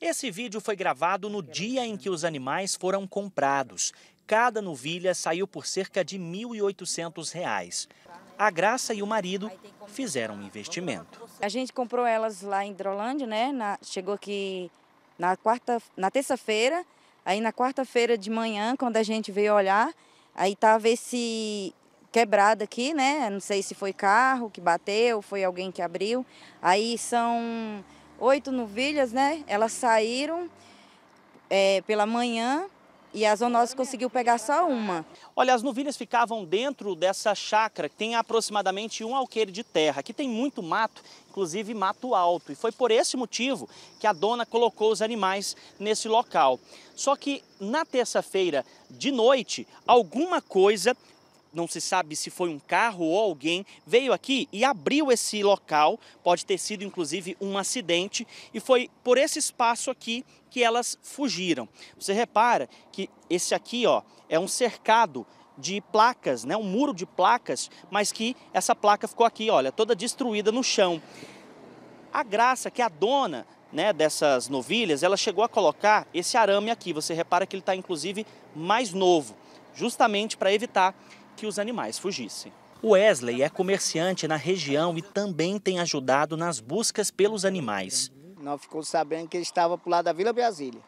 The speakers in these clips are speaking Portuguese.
Esse vídeo foi gravado no dia em que os animais foram comprados. Cada novilha saiu por cerca de R$ 1.800. Reais. A Graça e o marido fizeram um investimento. A gente comprou elas lá em Drolândia, né? Na, chegou aqui na quarta, na terça-feira. Aí na quarta-feira de manhã, quando a gente veio olhar, aí tava esse quebrado aqui, né? Não sei se foi carro que bateu, foi alguém que abriu. Aí são oito novilhas, né? Elas saíram é, pela manhã e a zoonose conseguiu pegar só uma. Olha, as novilhas ficavam dentro dessa chácara, que tem aproximadamente um alqueire de terra. Aqui tem muito mato, inclusive mato alto. E foi por esse motivo que a dona colocou os animais nesse local. Só que na terça-feira de noite, alguma coisa não se sabe se foi um carro ou alguém, veio aqui e abriu esse local, pode ter sido inclusive um acidente, e foi por esse espaço aqui que elas fugiram. Você repara que esse aqui ó, é um cercado de placas, né, um muro de placas, mas que essa placa ficou aqui, olha, toda destruída no chão. A graça é que a dona né, dessas novilhas, ela chegou a colocar esse arame aqui. Você repara que ele está inclusive mais novo, justamente para evitar que os animais fugissem. Wesley é comerciante na região e também tem ajudado nas buscas pelos animais. Nós ficamos sabendo que ele estava para o lado da Vila Brasília.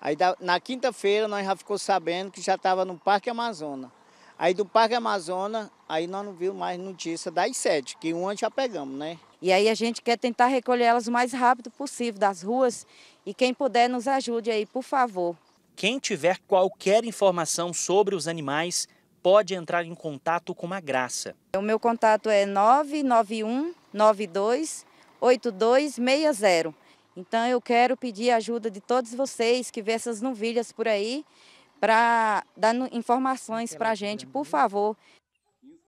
Aí na quinta-feira nós já ficamos sabendo que já estava no Parque Amazônia. Aí do Parque Amazônia, aí nós não vimos mais notícia das sete, que uma já pegamos, né? E aí a gente quer tentar recolher elas o mais rápido possível das ruas e quem puder nos ajude aí, por favor. Quem tiver qualquer informação sobre os animais, pode entrar em contato com a Graça. O meu contato é 991 92 8260. Então eu quero pedir a ajuda de todos vocês que vê essas novilhas por aí para dar informações para a gente, por né? favor.